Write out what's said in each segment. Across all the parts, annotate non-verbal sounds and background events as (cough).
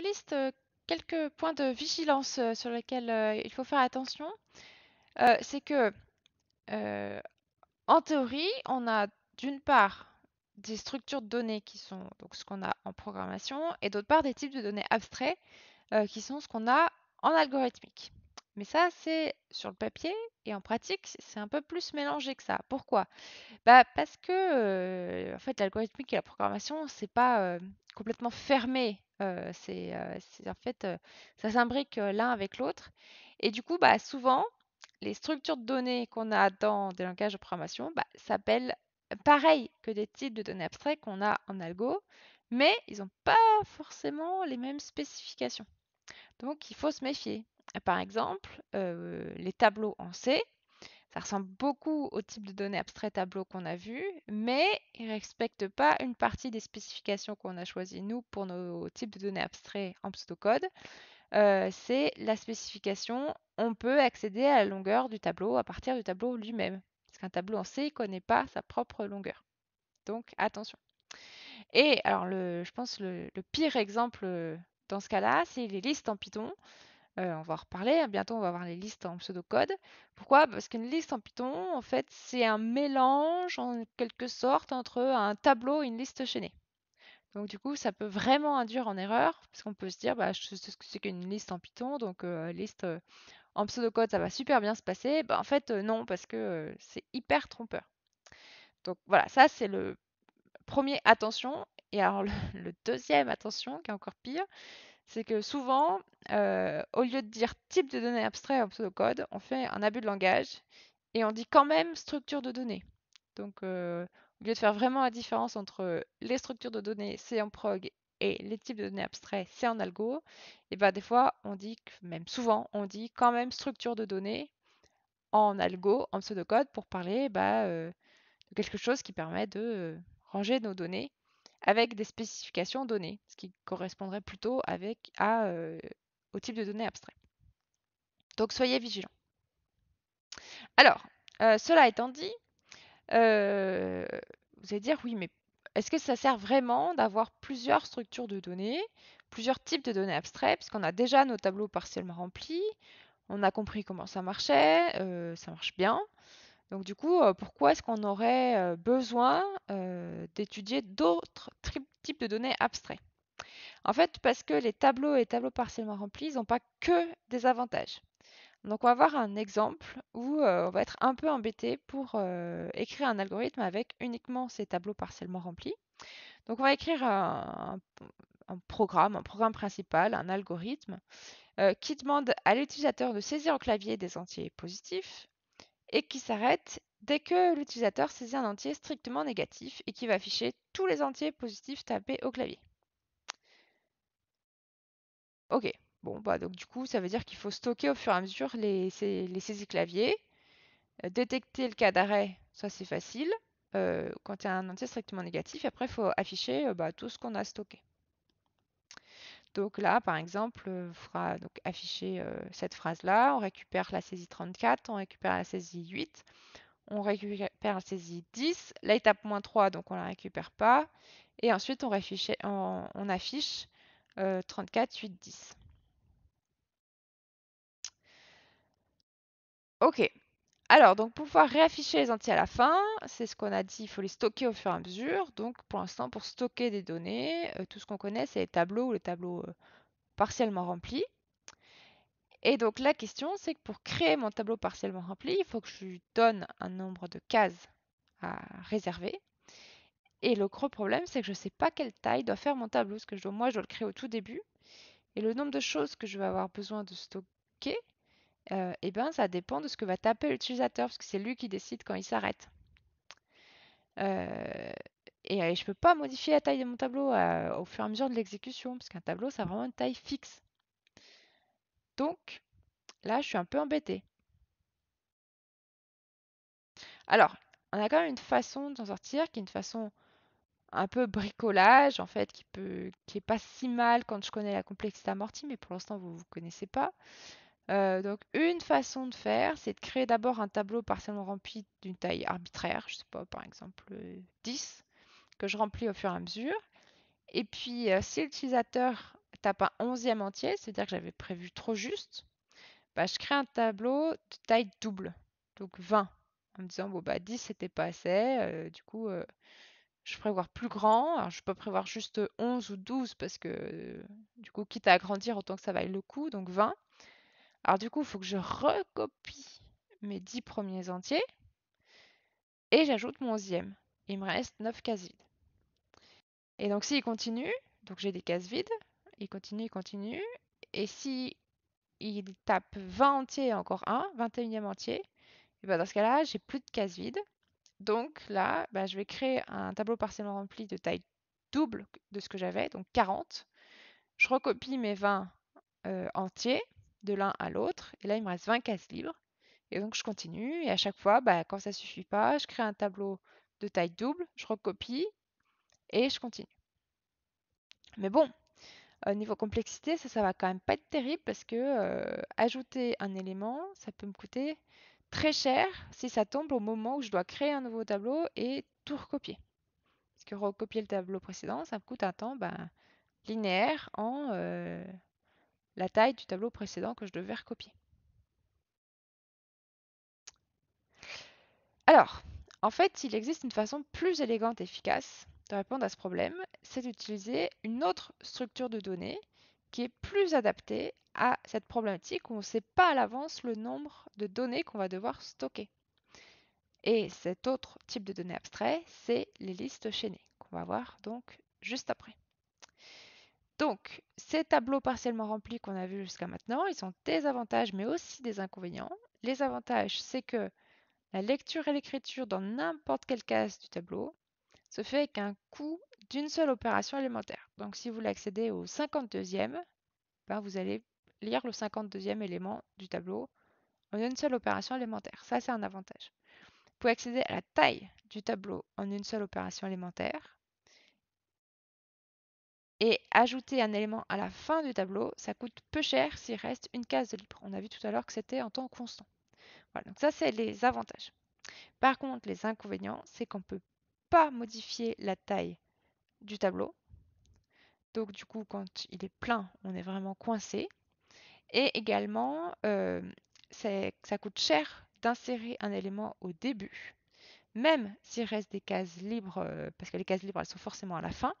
liste euh, quelques points de vigilance euh, sur lesquels euh, il faut faire attention. c'est que, en théorie, on a d'une part des structures de données qui sont donc ce qu'on a en programmation et d'autre part des types de données abstraits qui sont ce qu'on a en algorithmique. Mais ça, c'est sur le papier et en pratique, c'est un peu plus mélangé que ça. Pourquoi bah Parce que en fait, l'algorithmique et la programmation, c'est pas complètement fermé c'est, en fait, ça s'imbrique, l'un avec l'autre et du coup, bah, souvent, les structures de données qu'on a dans des langages de programmation, bah, s'appellent pareil que des types de données abstraites qu'on a en algo, mais ils n'ont pas forcément les mêmes spécifications. Donc il faut se méfier. Par exemple, les tableaux en C ça ressemble beaucoup au type de données abstrait tableau qu'on a vu, mais il ne respecte pas une partie des spécifications qu'on a choisies, nous, pour nos types de données abstraits en pseudocode. Euh, c'est la spécification on peut accéder à la longueur du tableau à partir du tableau lui-même. Parce qu'un tableau en C ne connaît pas sa propre longueur. Donc attention. Et alors, le, je pense le pire exemple euh, dans ce cas-là, c'est les listes en Python. Euh, on va en reparler. Hein, bientôt, on va voir les listes en pseudocode. Pourquoi bah, Parce qu'une liste en Python, en fait, c'est un mélange, en quelque sorte, entre un tableau et une liste chaînée. Donc, du coup, ça peut vraiment induire en erreur, parce qu'on peut se dire, bah, je sais ce que c'est qu'une liste en Python, donc euh, liste en euh, en pseudocode, ça va super bien se passer. Bah, en fait, non, parce que c'est hyper trompeur. Donc, voilà, ça, c'est le premier attention. Et alors, le (laughs) deuxième attention, qui est encore pire, c'est que souvent, euh, au lieu de dire type de données abstrait en pseudocode, on fait un abus de langage et on dit quand même structure de données. Donc, euh, au lieu de faire vraiment la différence entre les structures de données, c'est en prog et les types de données abstraits, c'est en algo, et ben des fois, on dit, même souvent, on dit quand même structure de données en algo, en pseudocode, pour parler bah, euh, de quelque chose qui permet de ranger nos données avec des spécifications données, ce qui correspondrait plutôt avec, au type de données abstrait. Donc soyez vigilants. Alors, cela étant dit, vous allez dire oui, mais est-ce que ça sert vraiment d'avoir plusieurs structures de données, plusieurs types de données abstraites, puisqu'on a déjà nos tableaux partiellement remplis, on a compris comment ça marchait, ça marche bien. Donc du coup, pourquoi est-ce qu'on aurait besoin d'étudier d'autres types de données abstraits En fait, parce que les tableaux et tableaux partiellement remplis n'ont pas que des avantages. Donc on va voir un exemple où on va être un peu embêté pour écrire un algorithme avec uniquement ces tableaux partiellement remplis. Donc on va écrire un, un programme, un programme principal, un algorithme qui demande à l'utilisateur de saisir au clavier des entiers positifs et qui s'arrête dès que l'utilisateur saisit un entier strictement négatif et qui va afficher tous les entiers positifs tapés au clavier. Ok, bon, bah donc du coup, ça veut dire qu'il faut stocker au fur et à mesure les, saisies clavier, euh, détecter le cas d'arrêt, ça c'est facile, euh, quand il y a un entier strictement négatif, après il faut afficher euh, bah, tout ce qu'on a stocké. Donc là, par exemple, on euh, fera afficher euh, cette phrase-là, on récupère la saisie 34, on récupère la saisie 8, on récupère la saisie 10, l'étape moins 3, donc on ne la récupère pas, et ensuite on, affiche 34, 8, 10. Ok, alors, donc pour pouvoir réafficher les entiers à la fin, c'est ce qu'on a dit, il faut les stocker au fur et à mesure. Donc pour l'instant, pour stocker des données, euh, tout ce qu'on connaît, c'est les tableaux ou les tableaux euh, partiellement remplis. Et donc la question, c'est que pour créer mon tableau partiellement rempli, il faut que je lui donne un nombre de cases à réserver. Et le gros problème, c'est que je ne sais pas quelle taille doit faire mon tableau, parce que moi, je dois le créer au tout début. Et le nombre de choses que je vais avoir besoin de stocker, euh, eh ben, ça dépend de ce que va taper l'utilisateur, parce que c'est lui qui décide quand il s'arrête. Euh, et, euh, je ne peux pas modifier la taille de mon tableau au fur et à mesure de l'exécution, parce qu'un tableau, ça a vraiment une taille fixe. Donc, là, je suis un peu embêtée. Alors, on a quand même une façon s'en sortir, qui est une façon un peu bricolage, en fait, qui peut qui est pas si mal quand je connais la complexité amortie, mais pour l'instant, vous ne connaissez pas. Euh, donc, une façon de faire, c'est de créer d'abord un tableau partiellement rempli d'une taille arbitraire, je sais pas, par exemple 10, euh, que je remplis au fur et à mesure. Et puis, euh, si l'utilisateur tape un onzième entier, c'est-à-dire que j'avais prévu trop juste, bah, je crée un tableau de taille double, donc 20, en me disant, bon, bah, 10, c'était pas assez, du coup, je prévois plus grand. Alors, je peux prévoir juste 11 ou 12 parce que, du coup, quitte à agrandir autant que ça vaille le coup, donc 20. Alors du coup, il faut que je recopie mes 10 premiers entiers et j'ajoute mon 11e. Il me reste 9 cases vides. Et donc s'il continue, donc j'ai des cases vides, il continue, il continue, et si il tape 20 entiers et encore un, 21e entier, et ben, dans ce cas-là, j'ai plus de cases vides. Donc là, ben, je vais créer un tableau partiellement rempli de taille double de ce que j'avais, donc 40. Je recopie mes 20 euh, entiers de l'un à l'autre. Et là, il me reste 20 cases libres. Et donc, je continue. Et à chaque fois, bah, quand ça suffit pas, je crée un tableau de taille double, je recopie et je continue. Mais bon, au niveau complexité, ça, ça va quand même pas être terrible parce que ajouter un élément, ça peut me coûter très cher si ça tombe au moment où je dois créer un nouveau tableau et tout recopier. Parce que recopier le tableau précédent, ça me coûte un temps ben, linéaire en la taille du tableau précédent que je devais recopier. Alors, en fait, il existe une façon plus élégante et efficace de répondre à ce problème, c'est d'utiliser une autre structure de données qui est plus adaptée à cette problématique où on ne sait pas à l'avance le nombre de données qu'on va devoir stocker. Et cet autre type de données abstrait, c'est les listes chaînées, qu'on va voir donc juste après. Donc, ces tableaux partiellement remplis qu'on a vus jusqu'à maintenant, ils ont des avantages mais aussi des inconvénients. Les avantages, c'est que la lecture et l'écriture dans n'importe quelle case du tableau se fait avec un coût d'une seule opération élémentaire. Donc, si vous voulez accéder au 52e, ben, vous allez lire le 52e élément du tableau en une seule opération élémentaire. Ça, c'est un avantage. Vous pouvez accéder à la taille du tableau en une seule opération élémentaire. Et ajouter un élément à la fin du tableau, ça coûte peu cher s'il reste une case libre. On a vu tout à l'heure que c'était en temps constant. Voilà, donc ça c'est les avantages. Par contre, les inconvénients, c'est qu'on ne peut pas modifier la taille du tableau. Donc du coup, quand il est plein, on est vraiment coincé. Et également, euh, ça coûte cher d'insérer un élément au début, même s'il reste des cases libres, euh, parce que les cases libres, elles sont forcément à la fin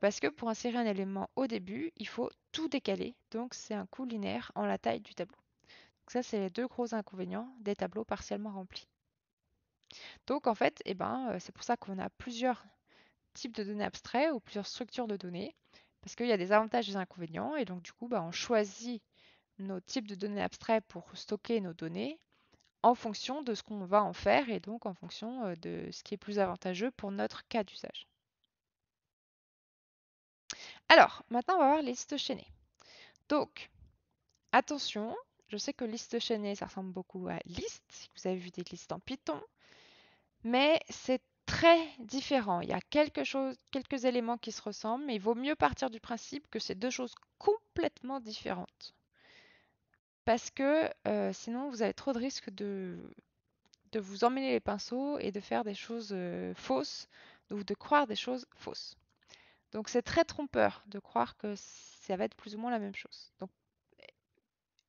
parce que pour insérer un élément au début, il faut tout décaler, donc c'est un coût linéaire en la taille du tableau. Donc ça, c'est les deux gros inconvénients des tableaux partiellement remplis. Donc en fait, eh ben, c'est pour ça qu'on a plusieurs types de données abstraites ou plusieurs structures de données, parce qu'il y a des avantages et des inconvénients, et donc du coup, bah, on choisit nos types de données abstraites pour stocker nos données en fonction de ce qu'on va en faire et donc en fonction de ce qui est plus avantageux pour notre cas d'usage. Alors, maintenant, on va voir les chaînées. Donc, attention, je sais que liste chaînée, ça ressemble beaucoup à liste, si vous avez vu des listes en Python, mais c'est très différent. Il y a quelque chose, quelques éléments qui se ressemblent, mais il vaut mieux partir du principe que c'est deux choses complètement différentes. Parce que euh, sinon, vous avez trop de risques de, vous emmener les pinceaux et de faire des choses euh, fausses ou de croire des choses fausses. Donc c'est très trompeur de croire que ça va être plus ou moins la même chose. Donc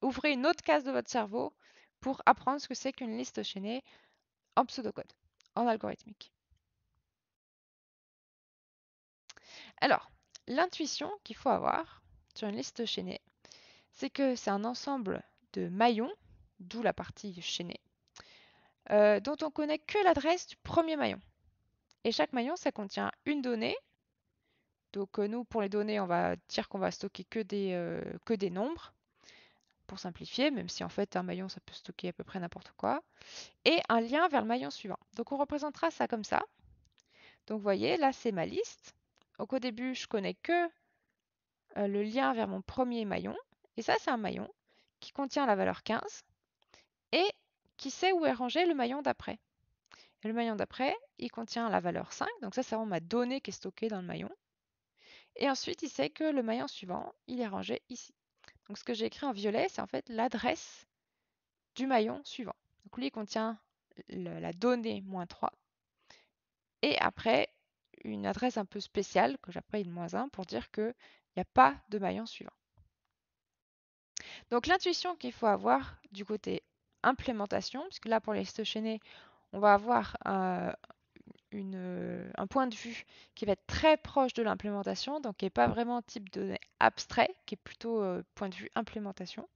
ouvrez une autre case de votre cerveau pour apprendre ce que c'est qu'une liste chaînée en pseudocode, en algorithmique. Alors, l'intuition qu'il faut avoir sur une liste chaînée, c'est que c'est un ensemble de maillons, d'où la partie chaînée, euh, dont on connaît que l'adresse du premier maillon. Et chaque maillon, ça contient une donnée donc euh, nous, pour les données, on va dire qu'on va stocker que des, euh, que des nombres, pour simplifier, même si en fait un maillon, ça peut stocker à peu près n'importe quoi, et un lien vers le maillon suivant. Donc on représentera ça comme ça. Donc vous voyez, là, c'est ma liste. Donc au début, je connais que euh, le lien vers mon premier maillon, et ça, c'est un maillon qui contient la valeur 15, et qui sait où est rangé le maillon d'après. Le maillon d'après, il contient la valeur 5, donc ça, c'est vraiment ma donnée qui est stockée dans le maillon. Et ensuite, il sait que le maillon suivant, il est rangé ici. Donc ce que j'ai écrit en violet, c'est en fait l'adresse du maillon suivant. Donc lui, il contient la donnée moins 3. Et après, une adresse un peu spéciale que j'appelle moins 1 pour dire qu'il n'y a pas de maillon suivant. Donc l'intuition qu'il faut avoir du côté implémentation, puisque là pour les listes on va avoir un. Euh, euh, un point de vue qui va être très proche de l'implémentation, donc qui n'est pas vraiment type de abstrait, qui est plutôt euh, point de vue implémentation,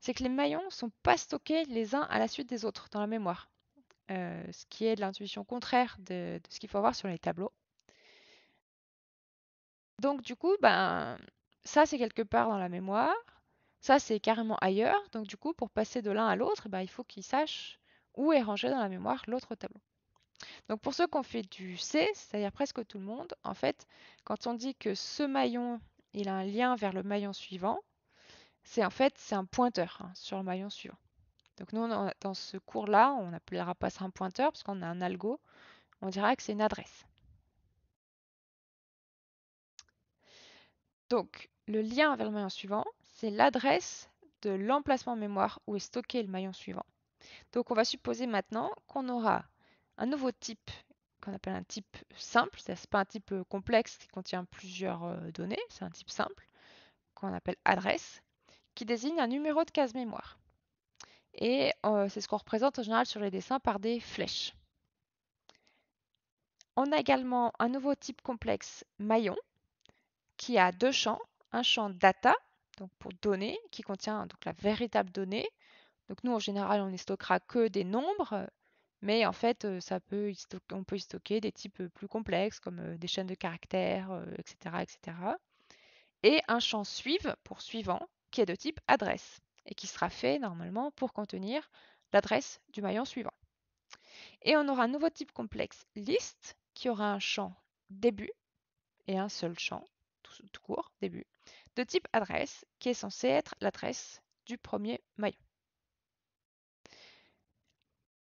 c'est que les maillons ne sont pas stockés les uns à la suite des autres dans la mémoire, euh, ce qui est de l'intuition contraire de, ce qu'il faut avoir sur les tableaux. Donc du coup, ben, ça c'est quelque part dans la mémoire, ça c'est carrément ailleurs, donc du coup pour passer de l'un à l'autre, ben, il faut qu'ils sachent où est rangé dans la mémoire l'autre tableau. Donc pour ceux qui ont fait du C, c'est-à-dire presque tout le monde, en fait, quand on dit que ce maillon, il a un lien vers le maillon suivant, c'est en fait c'est un pointeur hein, sur le maillon suivant. Donc nous, dans ce cours-là, on n'appellera pas ça un pointeur parce qu'on a un algo, on dira que c'est une adresse. Donc le lien vers le maillon suivant, c'est l'adresse de l'emplacement mémoire où est stocké le maillon suivant. Donc on va supposer maintenant qu'on aura un nouveau type qu'on appelle un type simple, c'est pas un type euh, complexe qui contient plusieurs euh, données, c'est un type simple qu'on appelle adresse, qui désigne un numéro de case mémoire. Et euh, c'est ce qu'on représente en général sur les dessins par des flèches. On a également un nouveau type complexe maillon qui a deux champs, un champ data, donc pour données, qui contient donc la véritable donnée. Donc nous en général on ne stockera que des nombres, mais en fait, on peut y stocker des types plus complexes comme des chaînes de caractères, etc., etc. Et un champ suive pour suivant qui est de type adresse et qui sera fait normalement pour contenir l'adresse du maillon suivant. Et on aura un nouveau type complexe liste qui aura un champ début et un seul champ tout, tout court début de type adresse qui est censé être l'adresse du premier maillon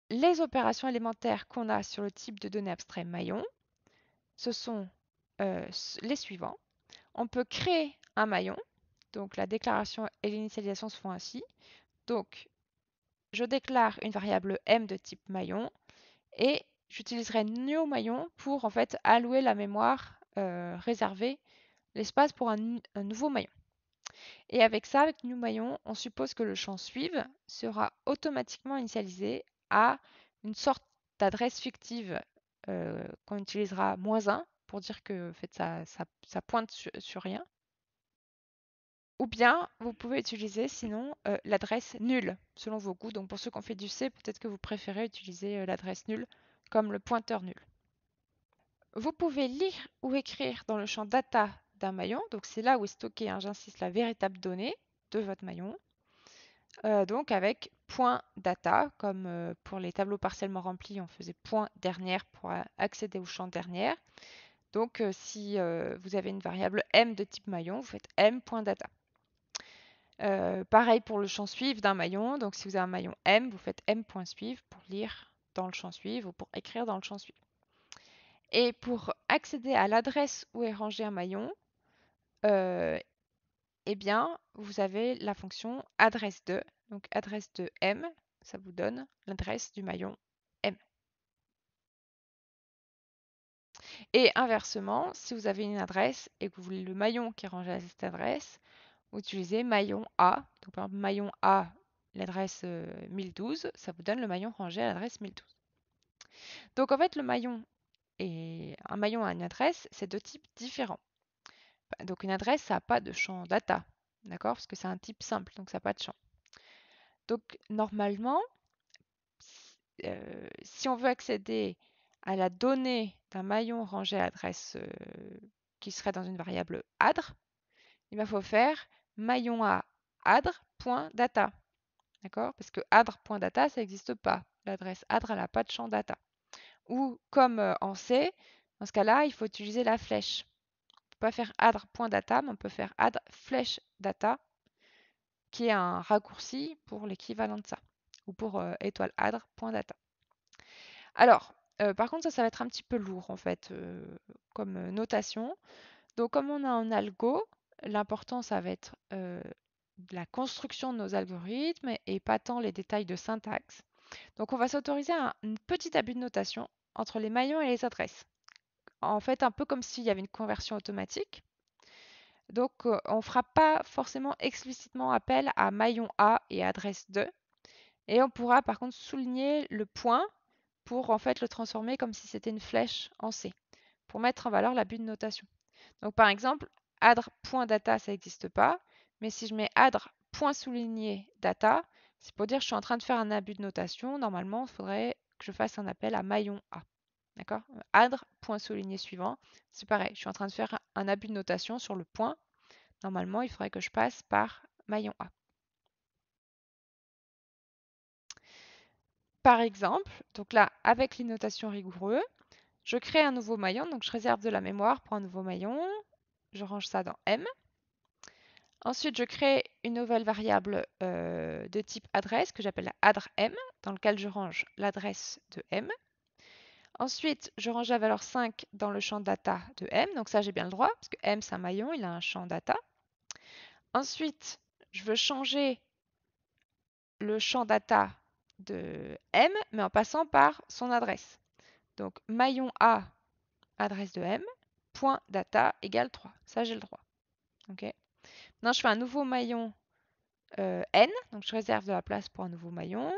les opérations élémentaires qu'on a sur le type de données abstrait maillon, ce sont euh, les suivants. On peut créer un maillon, donc la déclaration et l'initialisation se font ainsi. Donc, je déclare une variable m de type maillon et j'utiliserai new maillon pour en fait allouer la mémoire, euh, réservée, l'espace pour un, nouveau maillon. Et avec ça, avec new maillon, on suppose que le champ suive sera automatiquement initialisé à une sorte d'adresse fictive qu'on utilisera moins 1 pour dire que fait, ça, pointe sur, rien. Ou bien vous pouvez utiliser sinon l'adresse nulle selon vos goûts. Donc pour ceux qui ont fait du C, peut-être que vous préférez utiliser l'adresse nulle comme le pointeur nul. Vous pouvez lire ou écrire dans le champ data d'un maillon. Donc c'est là où est stockée, hein, j'insiste, la véritable donnée de votre maillon. donc avec point data, comme euh, pour les tableaux partiellement remplis, on faisait point dernière pour accéder au champ dernière. Donc euh, si euh, vous avez une variable m de type maillon, vous faites m.data. pareil pour le champ suivre d'un maillon. Donc si vous avez un maillon m, vous faites m.suivre pour lire dans le champ suivre ou pour écrire dans le champ suivre. Et pour accéder à l'adresse où est rangé un maillon, eh bien, vous avez la fonction adresse de donc adresse de M, ça vous donne l'adresse du maillon M. Et inversement, si vous avez une adresse et que vous voulez le maillon qui est rangé à cette adresse, vous utilisez maillon A. Donc par exemple, maillon A, l'adresse 1012, euh, ça vous donne le maillon rangé à l'adresse 1012. Donc en fait, le maillon et un maillon à une adresse, c'est deux types différents. Bah, donc une adresse, ça n'a pas de champ data, d'accord Parce que c'est un type simple, donc ça n'a pas de champ. Donc normalement, euh, si on veut accéder à la donnée d'un maillon rangé à adresse euh, qui serait dans une variable adre, il va falloir faire maillon à adre.data. D'accord Parce que adre.data, ça n'existe pas. L'adresse adre, elle n'a pas de champ data. Ou comme euh, en C, dans ce cas-là, il faut utiliser la flèche. On ne peut pas faire adre.data, mais on peut faire adre flèche data qui est un raccourci pour l'équivalent de ça, ou pour euh, étoile adredata Alors, euh, par contre, ça, ça va être un petit peu lourd en fait euh, comme notation. Donc, comme on a un algo, l'important, ça va être la construction de nos algorithmes et pas tant les détails de syntaxe. Donc, on va s'autoriser à un petit abus de notation entre les maillons et les adresses. En fait, un peu comme s'il y avait une conversion automatique. Donc, on ne fera pas forcément explicitement appel à maillon A et adresse 2. Et on pourra par contre souligner le point pour en fait le transformer comme si c'était une flèche en C, pour mettre en valeur l'abus de notation. Donc par exemple, adre.data, ça n'existe pas, mais si je mets adr data, c'est pour dire que je suis en train de faire un abus de notation. Normalement, il faudrait que je fasse un appel à maillon A. D'accord Adre, point souligné suivant. C'est pareil, je suis en train de faire un abus de notation sur le point. Normalement, il faudrait que je passe par maillon A. Par exemple, donc là, avec les notations rigoureuses, je crée un nouveau maillon, donc je réserve de la mémoire pour un nouveau maillon. Je range ça dans M. Ensuite, je crée une nouvelle variable euh, de type adresse que j'appelle adrem, dans lequel je range l'adresse de M. Ensuite, je range la valeur 5 dans le champ data de M. Donc ça, j'ai bien le droit, parce que M, c'est un maillon, il a un champ data. Ensuite, je veux changer le champ data de M, mais en passant par son adresse. Donc maillon A, adresse de M, point data égale 3. Ça, j'ai le droit. Maintenant, je fais un nouveau maillon euh, N, donc je réserve de la place pour un nouveau maillon.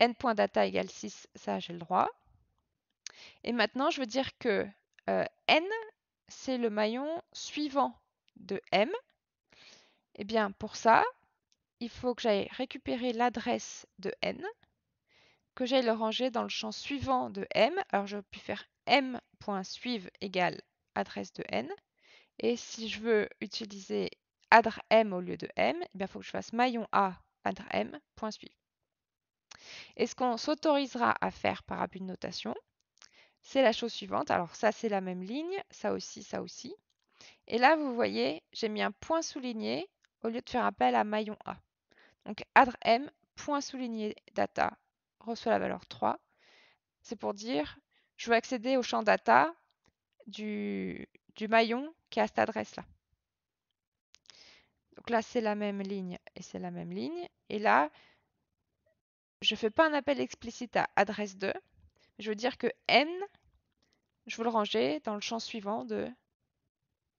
N point data égale 6, ça, j'ai le droit. Et maintenant, je veux dire que N, c'est le maillon suivant de M. Eh bien, pour ça, il faut que j'aille récupérer l'adresse de N, que j'aille le ranger dans le champ suivant de M. Alors, je peux faire m.suive égale adresse de N. Et si je veux utiliser adr M au lieu de M, eh il faut que je fasse maillon A adr Et ce qu'on s'autorisera à faire par abus de notation, c'est la chose suivante. Alors ça, c'est la même ligne, ça aussi, ça aussi. Et là, vous voyez, j'ai mis un point souligné au lieu de faire appel à maillon A. Donc adr point souligné data, reçoit la valeur 3. C'est pour dire, je veux accéder au champ data du, du maillon qui a cette adresse-là. Donc là, c'est la même ligne et c'est la même ligne. Et là, je ne fais pas un appel explicite à adresse 2, je veux dire que n, je veux le ranger dans le champ suivant de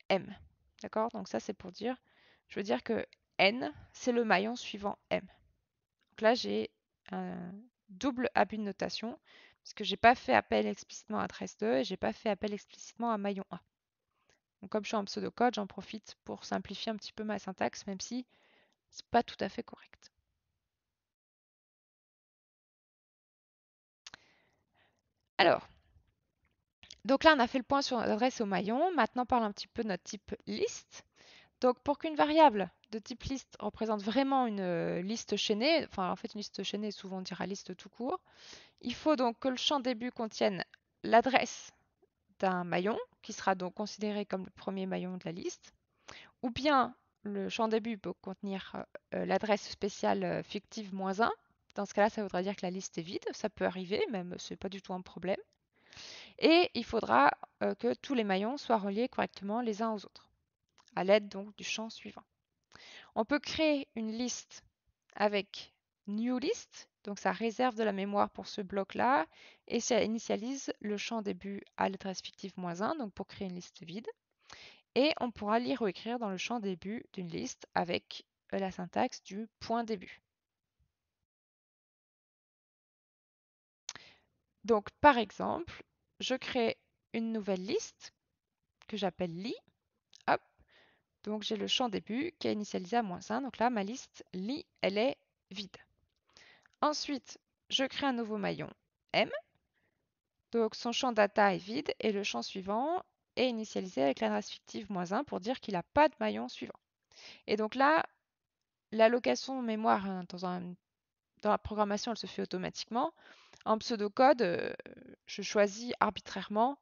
m. D'accord Donc ça, c'est pour dire, je veux dire que n, c'est le maillon suivant m. Donc là, j'ai un double abus de notation, parce que n'ai pas fait appel explicitement à 13.2 2 et n'ai pas fait appel explicitement à maillon 1. Donc comme je suis en pseudocode, j'en profite pour simplifier un petit peu ma syntaxe, même si ce n'est pas tout à fait correct. Alors, donc là, on a fait le point sur l'adresse au maillon. Maintenant, on parle un petit peu de notre type liste. Donc, pour qu'une variable de type liste représente vraiment une euh, liste chaînée, enfin, en fait, une liste chaînée, souvent on dira liste tout court, il faut donc que le champ début contienne l'adresse d'un maillon, qui sera donc considéré comme le premier maillon de la liste, ou bien le champ début peut contenir euh, l'adresse spéciale euh, fictive moins 1, dans ce cas-là, ça voudra dire que la liste est vide, ça peut arriver, même euh, ce n'est pas du tout un problème. Et il faudra euh, que tous les maillons soient reliés correctement les uns aux autres, à l'aide donc du champ suivant. On peut créer une liste avec new list, donc ça réserve de la mémoire pour ce bloc-là, et ça initialise le champ début à l'adresse fictive moins 1, donc pour créer une liste vide. Et on pourra lire ou écrire dans le champ début d'une liste avec euh, la syntaxe du point début. Donc, par exemple, je crée une nouvelle liste que j'appelle li. Donc, j'ai le champ début qui est initialisé à moins 1. Donc là, ma liste li elle est vide. Ensuite, je crée un nouveau maillon M. Donc, son champ data est vide et le champ suivant est initialisé avec l'adresse fictive moins 1 pour dire qu'il n'a pas de maillon suivant. Et donc là, l'allocation mémoire hein, dans, dans la programmation, elle se fait automatiquement. En pseudocode, euh, je choisis arbitrairement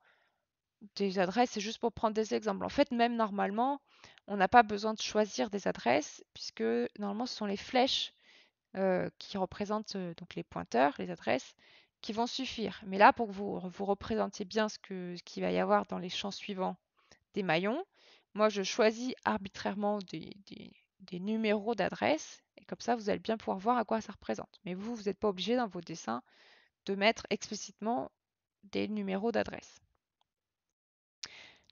des adresses, c'est juste pour prendre des exemples. En fait, même normalement, on n'a pas besoin de choisir des adresses, puisque normalement, ce sont les flèches euh, qui représentent euh, donc les pointeurs, les adresses, qui vont suffire. Mais là, pour que vous, vous représentiez bien ce qu'il ce va y avoir dans les champs suivants des maillons, moi, je choisis arbitrairement des, des numéros d'adresses. et comme ça, vous allez bien pouvoir voir à quoi ça représente. Mais vous, vous n'êtes pas obligé dans vos dessins de mettre explicitement des numéros d'adresse.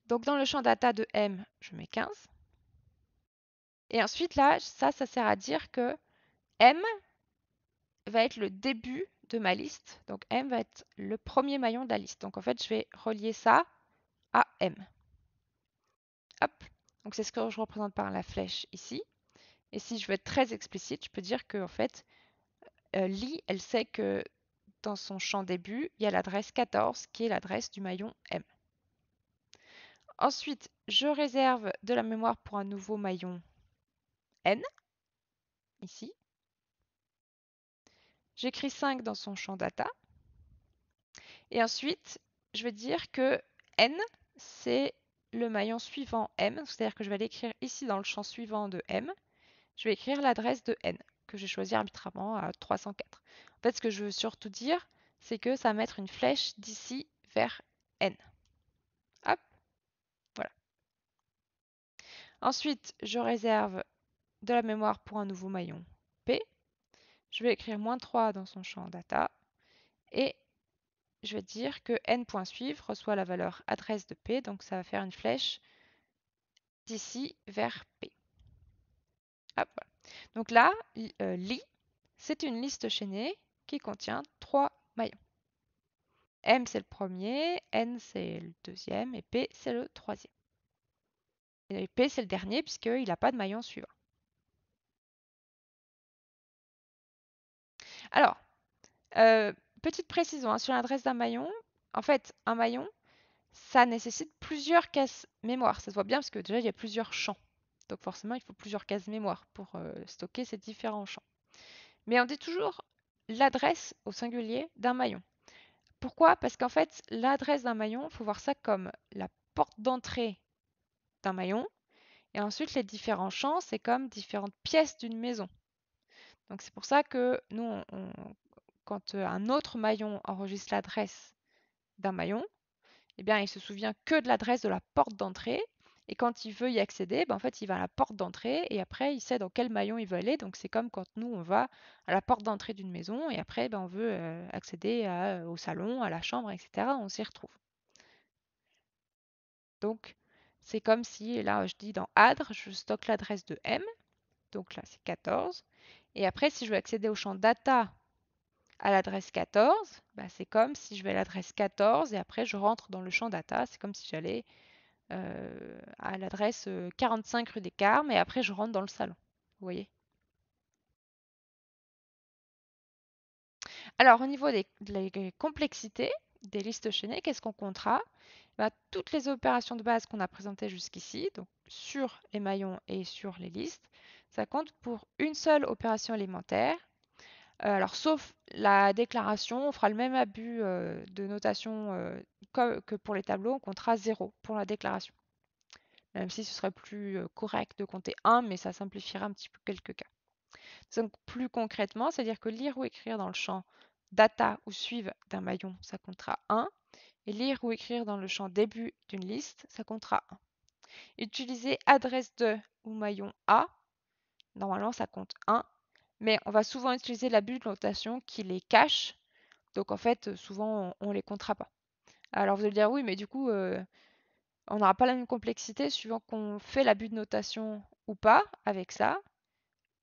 Donc dans le champ data de M, je mets 15. Et ensuite là, ça, ça sert à dire que M va être le début de ma liste. Donc M va être le premier maillon de la liste. Donc en fait, je vais relier ça à M. Hop. Donc c'est ce que je représente par la flèche ici. Et si je veux être très explicite, je peux dire que en fait, euh, Li, elle sait que dans son champ début, il y a l'adresse 14 qui est l'adresse du maillon M. Ensuite, je réserve de la mémoire pour un nouveau maillon N, ici. J'écris 5 dans son champ data. Et ensuite, je vais dire que N, c'est le maillon suivant M, c'est-à-dire que je vais l'écrire ici dans le champ suivant de M. Je vais écrire l'adresse de N, que j'ai choisi arbitrairement à 304. En fait, ce que je veux surtout dire, c'est que ça va mettre une flèche d'ici vers N. Hop, voilà. Ensuite, je réserve de la mémoire pour un nouveau maillon P. Je vais écrire moins 3 dans son champ data et je vais dire que n.suivre reçoit la valeur adresse de P, donc ça va faire une flèche d'ici vers P. Hop, Donc là, euh, li, c'est une liste chaînée qui contient trois maillons. M c'est le premier, N c'est le deuxième et P c'est le troisième. Et P c'est le dernier puisqu'il n'a pas de maillon suivant. Alors, euh, petite précision hein, sur l'adresse d'un maillon. En fait, un maillon, ça nécessite plusieurs cases mémoire. Ça se voit bien parce que déjà, il y a plusieurs champs. Donc forcément, il faut plusieurs cases mémoire pour euh, stocker ces différents champs. Mais on dit toujours l'adresse au singulier d'un maillon. Pourquoi Parce qu'en fait, l'adresse d'un maillon, il faut voir ça comme la porte d'entrée d'un maillon. Et ensuite, les différents champs, c'est comme différentes pièces d'une maison. Donc c'est pour ça que nous, quand euh, un autre maillon enregistre l'adresse d'un maillon, eh bien, il se souvient que de l'adresse de la porte d'entrée et quand il veut y accéder, ben en fait, il va à la porte d'entrée et après, il sait dans quel maillon il veut aller. Donc, c'est comme quand nous, on va à la porte d'entrée d'une maison et après, ben, on veut accéder au salon, à la chambre, etc. On s'y retrouve. Donc, c'est comme si, là, je dis dans ADRE, je stocke l'adresse de M. Donc là, c'est 14. Et après, si je veux accéder au champ data à l'adresse 14, ben, c'est comme si je vais à l'adresse 14 et après je rentre dans le champ data. C'est comme si j'allais à l'adresse 45 euh, rue des Carmes et après je rentre dans le salon. Vous voyez Alors au niveau des, complexités des listes chaînées, qu'est-ce qu'on comptera bah, Toutes les opérations de base qu'on a présentées jusqu'ici, donc sur les maillons et sur les listes, ça compte pour une seule opération élémentaire euh, alors, sauf la déclaration, on fera le même abus euh, de notation euh, que, pour les tableaux, on comptera 0 pour la déclaration. Même si ce serait plus correct de compter 1, mais ça simplifiera un petit peu quelques cas. Donc, plus concrètement, c'est-à-dire que lire ou écrire dans le champ data ou suivre d'un maillon, ça comptera 1. Et lire ou écrire dans le champ début d'une liste, ça comptera 1. Utiliser adresse de ou maillon A, normalement ça compte 1 mais on va souvent utiliser l'abus de notation qui les cache. Donc en fait, euh, souvent, on ne les comptera pas. Alors vous allez dire, oui, mais du coup, euh, on n'aura pas la même complexité suivant qu'on fait l'abus de notation ou pas avec ça.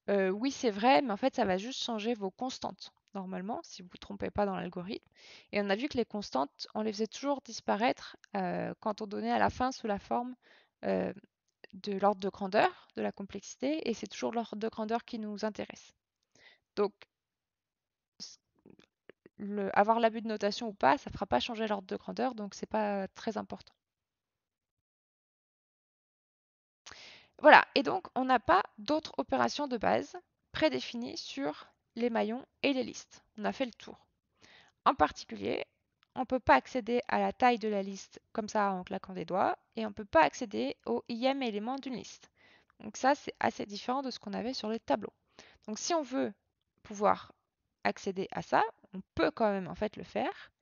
Euh, oui, c'est vrai, mais en fait, ça va juste changer vos constantes, normalement, si vous ne vous trompez pas dans l'algorithme. Et on a vu que les constantes, on les faisait toujours disparaître quand on donnait à la fin sous la forme de l'ordre de grandeur de la complexité, et c'est toujours l'ordre de grandeur qui nous intéresse. Donc, avoir l'abus de notation ou pas, ça ne fera pas changer l'ordre de grandeur, donc ce n'est pas très important. Voilà, et donc on n'a pas d'autres opérations de base prédéfinies sur les maillons et les listes. On a fait le tour. En particulier, on ne peut pas accéder à la taille de la liste comme ça en claquant des doigts, et on ne peut pas accéder au im élément d'une liste. Donc ça, c'est assez différent de ce qu'on avait sur les tableaux. Donc si on veut pouvoir accéder à ça, on peut quand même en fait le faire,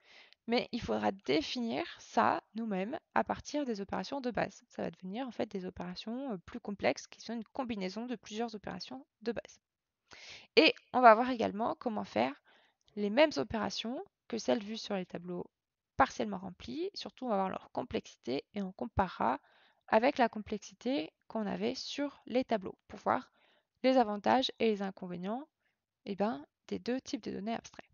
mais il faudra définir ça nous-mêmes à partir des opérations de base. Ça va devenir en fait des opérations euh, plus complexes qui sont une combinaison de plusieurs opérations de base. Et on va voir également comment faire les mêmes opérations que celles vues sur les tableaux partiellement remplis. Surtout, on va voir leur complexité et on comparera avec la complexité qu'on avait sur les tableaux pour voir les avantages et les inconvénients eh ben, des deux types de données abstraites.